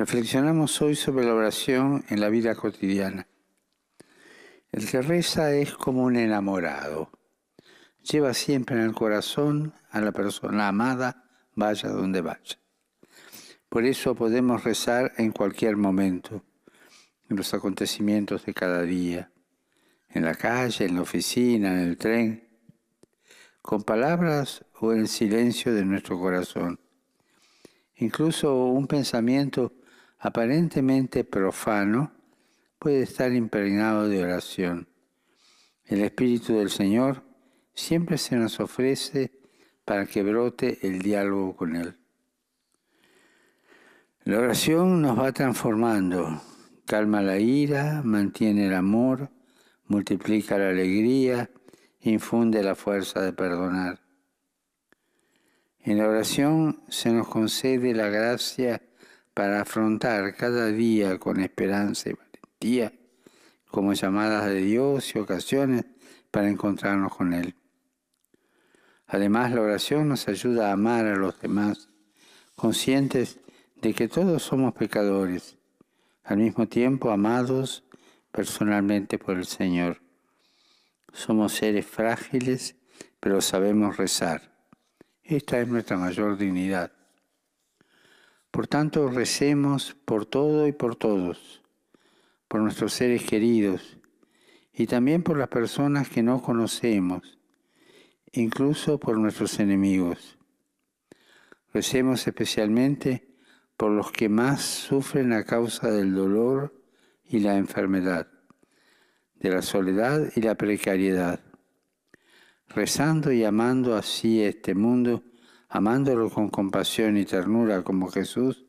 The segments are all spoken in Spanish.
Reflexionamos hoy sobre la oración en la vida cotidiana. El que reza es como un enamorado. Lleva siempre en el corazón a la persona amada, vaya donde vaya. Por eso podemos rezar en cualquier momento, en los acontecimientos de cada día, en la calle, en la oficina, en el tren, con palabras o en el silencio de nuestro corazón. Incluso un pensamiento aparentemente profano puede estar impregnado de oración. El Espíritu del Señor siempre se nos ofrece para que brote el diálogo con Él. La oración nos va transformando, calma la ira, mantiene el amor, multiplica la alegría, infunde la fuerza de perdonar. En la oración se nos concede la gracia para afrontar cada día con esperanza y valentía como llamadas de Dios y ocasiones para encontrarnos con Él. Además, la oración nos ayuda a amar a los demás, conscientes de que todos somos pecadores, al mismo tiempo amados personalmente por el Señor. Somos seres frágiles, pero sabemos rezar. Esta es nuestra mayor dignidad. Por tanto, recemos por todo y por todos, por nuestros seres queridos y también por las personas que no conocemos, incluso por nuestros enemigos. Recemos especialmente por los que más sufren a causa del dolor y la enfermedad, de la soledad y la precariedad. Rezando y amando así este mundo, Amándolo con compasión y ternura como Jesús,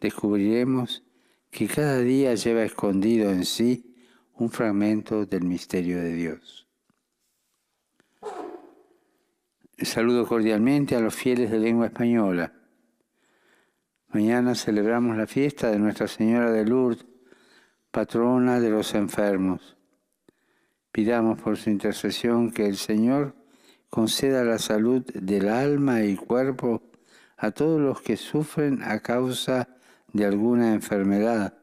descubriremos que cada día lleva escondido en sí un fragmento del misterio de Dios. Saludo cordialmente a los fieles de lengua española. Mañana celebramos la fiesta de Nuestra Señora de Lourdes, patrona de los enfermos. Pidamos por su intercesión que el Señor conceda la salud del alma y cuerpo a todos los que sufren a causa de alguna enfermedad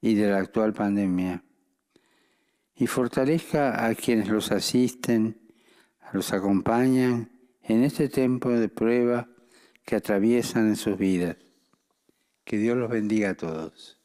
y de la actual pandemia. Y fortalezca a quienes los asisten, los acompañan en este tiempo de prueba que atraviesan en sus vidas. Que Dios los bendiga a todos.